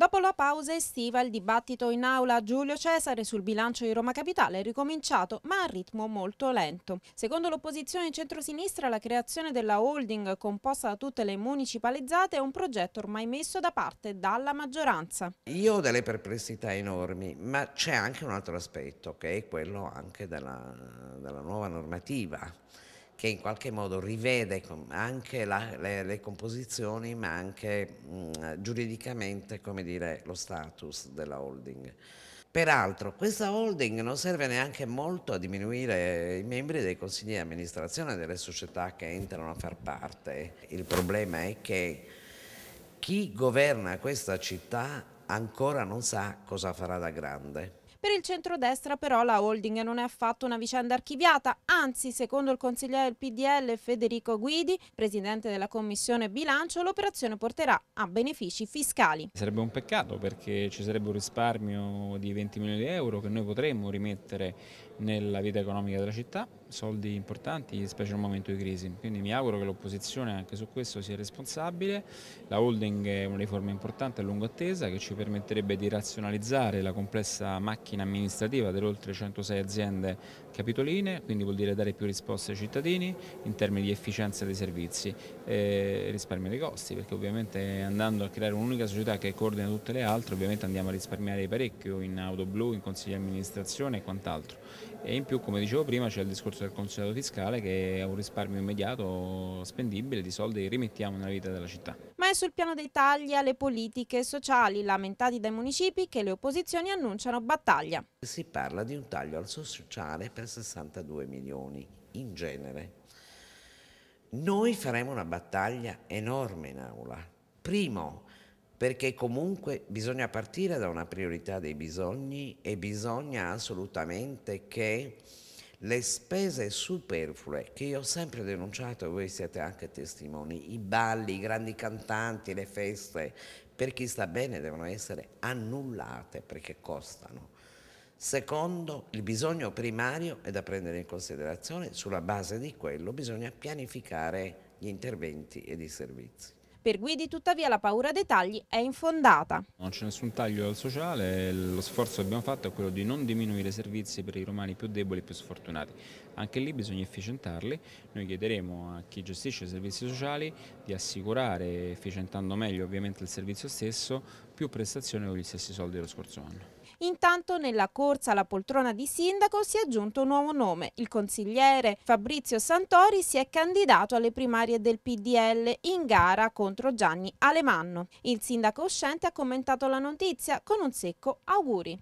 Dopo la pausa estiva, il dibattito in aula a Giulio Cesare sul bilancio di Roma Capitale è ricominciato, ma a ritmo molto lento. Secondo l'opposizione centrosinistra, la creazione della holding composta da tutte le municipalizzate è un progetto ormai messo da parte dalla maggioranza. Io ho delle perplessità enormi, ma c'è anche un altro aspetto, che è quello anche della, della nuova normativa che in qualche modo rivede anche la, le, le, composizioni ma anche mh, giuridicamente dire, lo status della holding. Peraltro questa holding non serve neanche molto a diminuire i membri dei consigli di amministrazione delle società che entrano a far parte. Il problema è che chi governa questa città ancora non sa cosa farà da grande per il centrodestra però la holding non è affatto una vicenda archiviata, anzi secondo il consigliere del PDL Federico Guidi, presidente della commissione bilancio, l'operazione porterà a benefici fiscali. Sarebbe un peccato perché ci sarebbe un risparmio di 20 milioni di euro che noi potremmo rimettere nella vita economica della città soldi importanti, specie in un momento di crisi. Quindi mi auguro che l'opposizione anche su questo sia responsabile. La holding è una riforma importante a lungo attesa che ci permetterebbe di razionalizzare la complessa macchina amministrativa delle oltre 106 aziende capitoline, quindi vuol dire dare più risposte ai cittadini in termini di efficienza dei servizi, eh, risparmio dei costi, perché ovviamente andando a creare un'unica società che coordina tutte le altre, ovviamente andiamo a risparmiare parecchio in auto blu, in consigli di amministrazione e quant'altro. E in più, come dicevo prima, c'è il discorso del consigliato fiscale che è un risparmio immediato, spendibile, di soldi che rimettiamo nella vita della città è sul piano dei tagli alle politiche sociali lamentati dai municipi che le opposizioni annunciano battaglia. Si parla di un taglio al sociale per 62 milioni in genere. Noi faremo una battaglia enorme in aula. Primo, perché comunque bisogna partire da una priorità dei bisogni e bisogna assolutamente che le spese superflue che io ho sempre denunciato, voi siete anche testimoni, i balli, i grandi cantanti, le feste, per chi sta bene devono essere annullate perché costano. Secondo, il bisogno primario è da prendere in considerazione, sulla base di quello bisogna pianificare gli interventi ed i servizi. Per Guidi tuttavia la paura dei tagli è infondata. Non c'è nessun taglio al sociale, lo sforzo che abbiamo fatto è quello di non diminuire i servizi per i romani più deboli e più sfortunati. Anche lì bisogna efficientarli, noi chiederemo a chi gestisce i servizi sociali di assicurare, efficientando meglio ovviamente il servizio stesso, più prestazioni con gli stessi soldi dello scorso anno. Intanto nella corsa alla poltrona di sindaco si è aggiunto un nuovo nome. Il consigliere Fabrizio Santori si è candidato alle primarie del PDL in gara contro Gianni Alemanno. Il sindaco uscente ha commentato la notizia con un secco auguri.